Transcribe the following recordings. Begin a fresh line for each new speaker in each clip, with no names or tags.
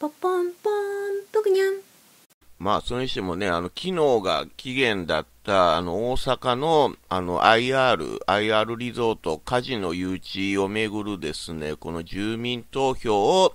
ポポンポンプグニャンまあ、それにしてもね、あの、機能が期限だった、あの、大阪の、あの、IR、IR リゾート、カジノ誘致をめぐるですね、この住民投票を、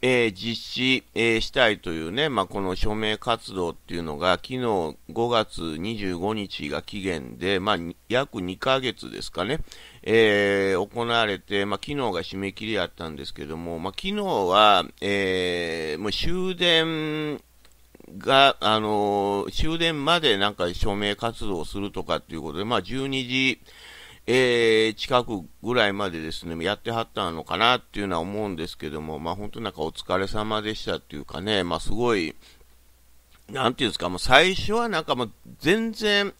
えー、実施、えー、したいというね、まあ、この署名活動っていうのが、昨日5月25日が期限で、まあ、約2ヶ月ですかね、えー、行われて、まあ、昨日が締め切りやったんですけども、まあ、昨日は、えもう終電が、あの終電までなんか署名活動をするとかっていうことで、まあ、12時、えー、近くぐらいまでですね、やってはったのかなっていうのは思うんですけども、まあ本当なんかお疲れ様でしたっていうかね、まあすごい、なんていうんですか、もう最初はなんかもう全然、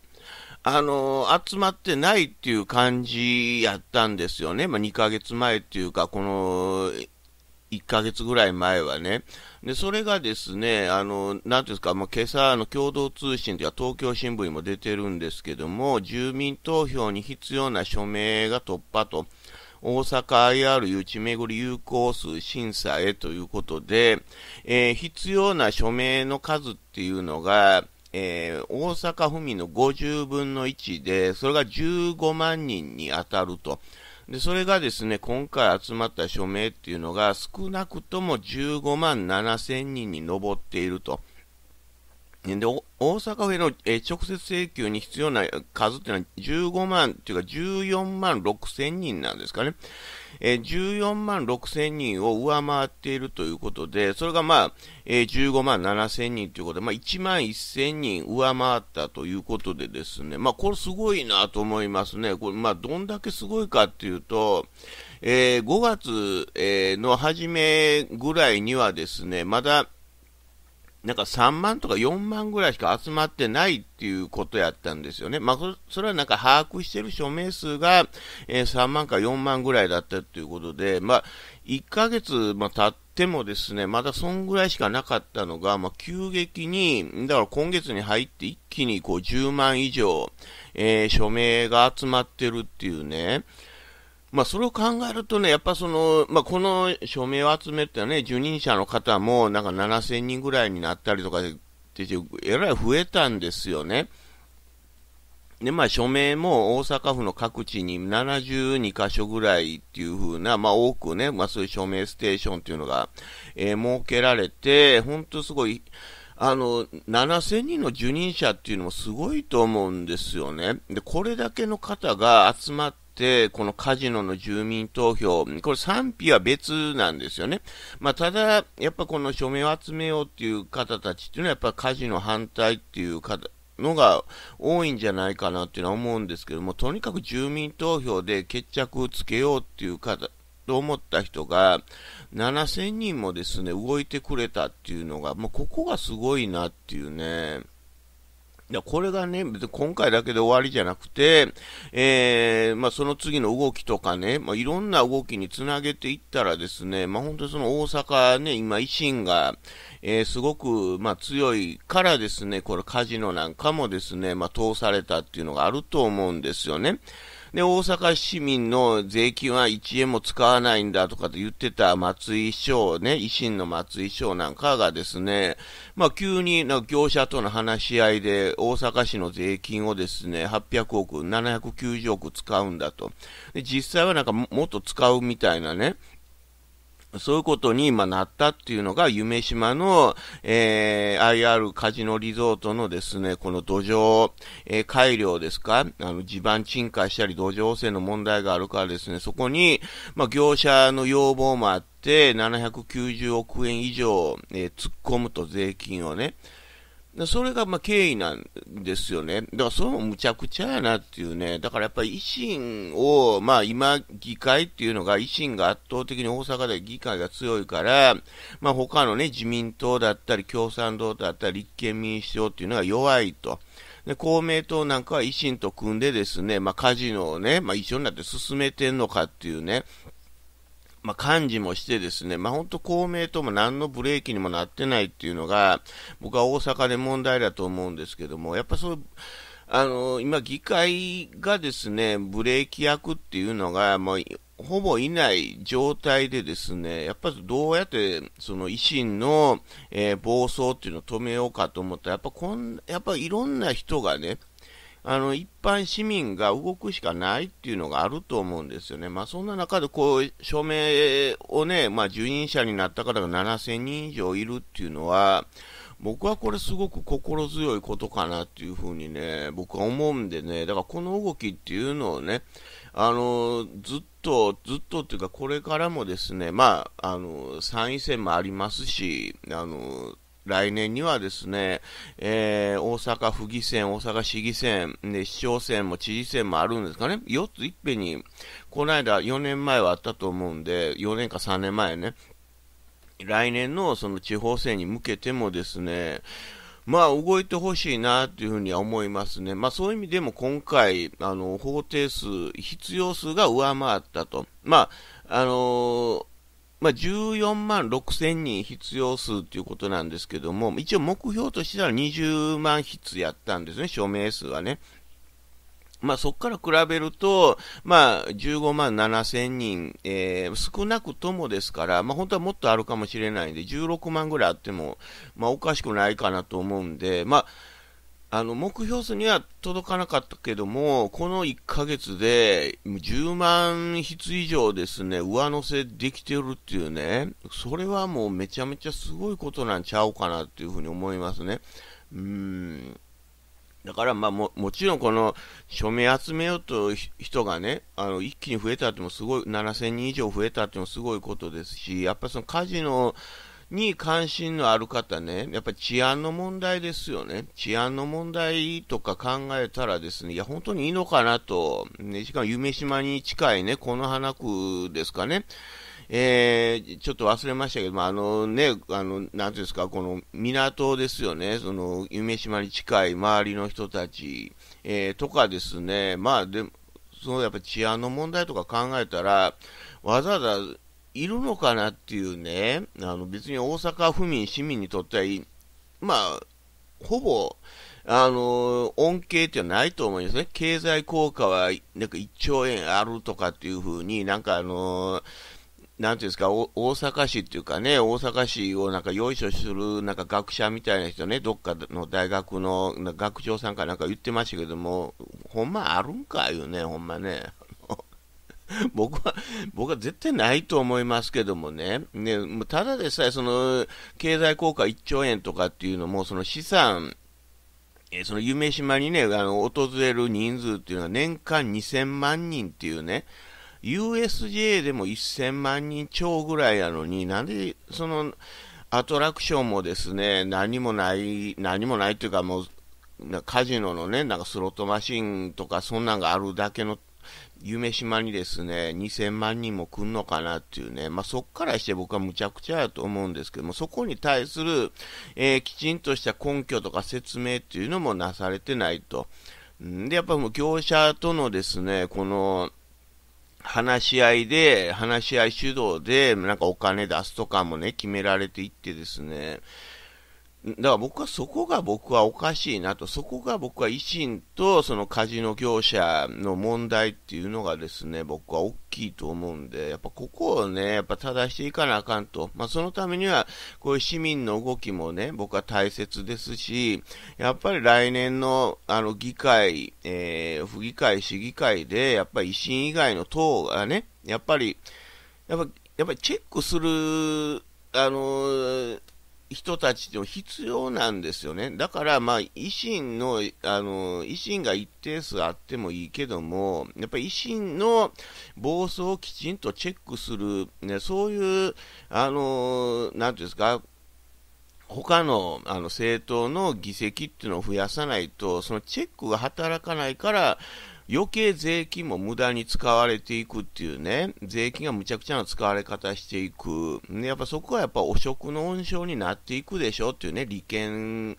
あのー、集まってないっていう感じやったんですよね。まあ2ヶ月前っていうか、この、1ヶ月ぐらい前はね、でそれがですね、あのなんていうんですか、まあ、今朝の共同通信というか、東京新聞にも出てるんですけども、住民投票に必要な署名が突破と、大阪 IR 誘致巡り有効数審査へということで、えー、必要な署名の数っていうのが、えー、大阪府民の50分の1で、それが15万人に当たると。で、それがですね、今回集まった署名っていうのが、少なくとも15万7千人に上っていると。で、大阪府への、え直接請求に必要な数っていうのは15万というか14万6千人なんですかね。えー、14万6千人を上回っているということで、それがまあ、えー、15万7千人ということで、まあ、1万1千人上回ったということでですね、まあ、これすごいなと思いますね。これ、まあ、どんだけすごいかっていうと、えー、5月、えー、の初めぐらいにはですね、まだ、なんか3万とか4万ぐらいしか集まってないっていうことやったんですよね。まあ、それはなんか把握してる署名数が、えー、3万か4万ぐらいだったっていうことで、まあ、1ヶ月、まあ、経ってもですね、まだそんぐらいしかなかったのが、まあ、急激に、だから今月に入って一気にこう10万以上、えー、署名が集まってるっていうね、まあ、それを考えるとね、やっぱその、まあ、この署名を集めたね、受任者の方も、なんか7000人ぐらいになったりとかで、えらい増えたんですよね。で、まあ、署名も大阪府の各地に72箇所ぐらいっていうふうな、まあ、多くね、まあ、そういう署名ステーションっていうのが、えー、設けられて、本当すごい、あの、7000人の受任者っていうのもすごいと思うんですよね。で、これだけの方が集まって、て、このカジノの住民投票、これ賛否は別なんですよね。まあ、ただ、やっぱこの署名を集めようっていう方たちっていうのは、やっぱカジノ反対っていう方、のが多いんじゃないかなっていうのは思うんですけども、とにかく住民投票で決着をつけようっていう方、と思った人が7000人もですね、動いてくれたっていうのが、もうここがすごいなっていうね。や、これがね、別に今回だけで終わりじゃなくて、えー、まあ、その次の動きとかね、まあ、いろんな動きにつなげていったらですね、まあ、本当にその大阪ね、今維新が、えー、すごく、まあ、強いからですね、これカジノなんかもですね、まあ、通されたっていうのがあると思うんですよね。で、大阪市民の税金は1円も使わないんだとかと言ってた松井省ね、維新の松井省なんかがですね、まあ、急にな業者との話し合いで大阪市の税金をですね、800億、790億使うんだと。で実際はなんかもっと使うみたいなね、そういうことに今なったっていうのが、夢島の、えー、IR カジノリゾートのですね、この土壌、えー、改良ですかあの、地盤沈下したり土壌汚染の問題があるからですね、そこに、まあ、業者の要望もあって、790億円以上、えー、突っ込むと税金をね、それがまあ経緯なんですよね。だからそれもむちゃくちゃやなっていうね。だからやっぱり維新を、まあ今議会っていうのが維新が圧倒的に大阪で議会が強いから、まあ他のね自民党だったり共産党だったり立憲民主党っていうのが弱いと。で、公明党なんかは維新と組んでですね、まあカジノをね、まあ一緒になって進めてんのかっていうね。まあ、感じもしてですね、まあ、本当公明党も何のブレーキにもなってないっていうのが、僕は大阪で問題だと思うんですけども、やっぱそう、あの、今、議会がですね、ブレーキ役っていうのが、もう、ほぼいない状態でですね、やっぱりどうやって、その維新の、えー、暴走っていうのを止めようかと思ったら、やっぱこん、やっぱいろんな人がね、あの一般市民が動くしかないっていうのがあると思うんですよね、まあ、そんな中でこう署名をね、まあ、受任者になった方が7000人以上いるっていうのは、僕はこれ、すごく心強いことかなっていうふうにね、僕は思うんでね、だからこの動きっていうのをね、あのずっと、ずっとっていうか、これからもですね、まあ、あの参院選もありますし、あの来年にはですね、えー、大阪府議選、大阪市議選、ね、市長選も知事選もあるんですかね、4ついっぺんに、この間4年前はあったと思うんで、4年か3年前ね、来年のその地方選に向けてもですね、まあ、動いてほしいなというふうには思いますね。まあ、そういう意味でも今回、あの、法定数、必要数が上回ったと。まあ、あのーまあ、14万6千人必要数ということなんですけども、一応目標としては20万筆やったんですね、署名数はね。まあ、そこから比べると、まあ、15万7千人、えー、少なくともですから、まあ、本当はもっとあるかもしれないんで、16万ぐらいあっても、まあ、おかしくないかなと思うんで、まあ、あの、目標数には届かなかったけども、この1ヶ月で10万筆以上ですね、上乗せできてるっていうね、それはもうめちゃめちゃすごいことなんちゃうかなっていうふうに思いますね。うん。だからまあも、もちろんこの署名集めようと人がね、あの、一気に増えたってもすごい、7000人以上増えたってもすごいことですし、やっぱりそのカジノ、に関心のある方ね、やっぱり治安の問題ですよね。治安の問題とか考えたらですね、いや、本当にいいのかなと、ね、しかも夢島に近いね、この花区ですかね。えー、ちょっと忘れましたけど、あのね、あの、なんていうんですか、この港ですよね、その、夢島に近い周りの人たち、えー、とかですね、まあ、でも、そのやっぱ治安の問題とか考えたら、わざわざいるのかなっていうね、あの別に大阪府民、市民にとってはいい、まあ、ほぼ、あの、恩恵っていうのはないと思いますね。経済効果は、なんか1兆円あるとかっていうふうに、なんかあの、なんていうんですか、大阪市っていうかね、大阪市をなんかよいする、なんか学者みたいな人ね、どっかの大学の学長さんかなんか言ってましたけども、ほんまあるんかいうね、ほんまね。僕は、僕は絶対ないと思いますけどもね、ねただでさえ、その、経済効果1兆円とかっていうのも、その資産、えその夢島にね、あの、訪れる人数っていうのは年間2000万人っていうね、USJ でも1000万人超ぐらいやのに、なんで、その、アトラクションもですね、何もない、何もないというかもう、カジノのね、なんかスロットマシンとか、そんなんがあるだけの夢島にですね、2000万人も来んのかなっていうね、まあ、そこからして僕はむちゃくちゃやと思うんですけども、そこに対する、えー、きちんとした根拠とか説明っていうのもなされてないと。んで、やっぱもう業者とのですね、この、話し合いで、話し合い主導で、なんかお金出すとかもね、決められていってですね、だから僕はそこが僕はおかしいなと、そこが僕は維新とそのカジノ業者の問題っていうのがですね、僕は大きいと思うんで、やっぱここをね、やっぱ正していかなあかんと。まあ、そのためには、こういう市民の動きもね、僕は大切ですし、やっぱり来年のあの議会、えー、府議会、市議会で、やっぱり維新以外の党がね、やっぱり、やっぱやっぱりチェックする、あのー人たちと必要なんですよね。だから、まあ、維新の、あの、維新が一定数あってもいいけども、やっぱり維新の暴走をきちんとチェックする、ね、そういう、あの、なんていうんですか、他のあの政党の議席っていうのを増やさないと、そのチェックが働かないから、余計税金も無駄に使われていくっていうね、税金がむちゃくちゃな使われ方していく。ね、やっぱそこはやっぱ汚職の温床になっていくでしょっていうね、利権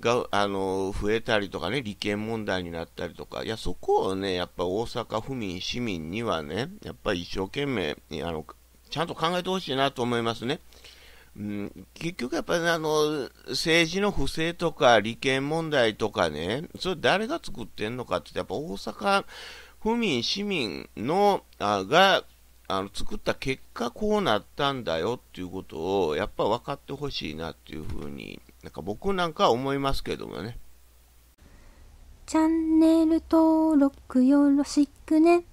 が、あの、増えたりとかね、利権問題になったりとか、いや、そこをね、やっぱ大阪府民、市民にはね、やっぱり一生懸命、あの、ちゃんと考えてほしいなと思いますね。うん、結局やっぱり、ね、あの政治の不正とか利権問題とかね、それ誰が作ってんのかってやっぱ大阪府民、市民のあがあの作った結果、こうなったんだよっていうことをやっぱ分かってほしいなっていうふうに、なんか僕なんかは思いますけどもね。チャンネル登録よろしくね。